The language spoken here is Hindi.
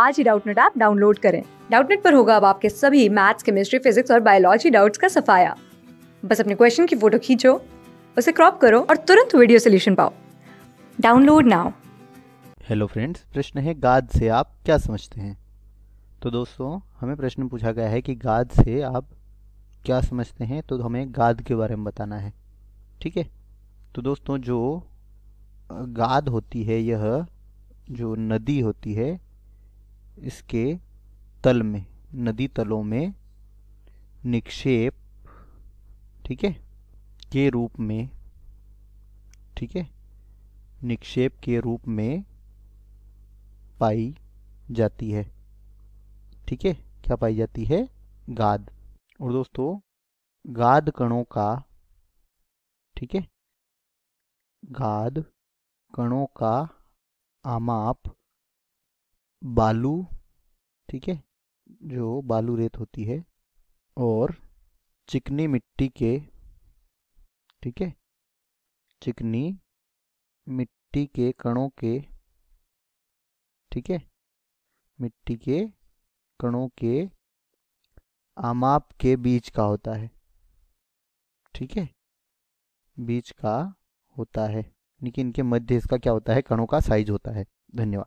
आज ही डाउटनेट ऐप डाउनलोड करें डाउटनेट पर होगा अब आपके सभी मैथ्स केमिस्ट्री फिजिक्स और बायोलॉजी डाउट्स का सफाया बस अपने क्वेश्चन की फोटो खींचो उसे क्रॉप करो और तुरंत वीडियो सोल्यूशन पाओ डाउनलोड नाउ हेलो फ्रेंड्स प्रश्न है गाद से आप क्या समझते हैं तो दोस्तों हमें प्रश्न पूछा गया है कि गाद से आप क्या समझते हैं तो हमें गाद के बारे में बताना है ठीक है तो दोस्तों जो गाद होती है यह जो नदी होती है इसके तल में नदी तलों में निक्षेप ठीक है के रूप में ठीक है निक्षेप के रूप में पाई जाती है ठीक है क्या पाई जाती है गाद और दोस्तों गाद कणों का ठीक है गाद कणों का आमाप बालू ठीक है जो बालू रेत होती है और चिकनी मिट्टी के ठीक है चिकनी मिट्टी के कणों के ठीक है मिट्टी के कणों के आमाप के बीच का होता है ठीक है बीच का होता है यानी कि इनके मध्य इसका क्या होता है कणों का साइज होता है धन्यवाद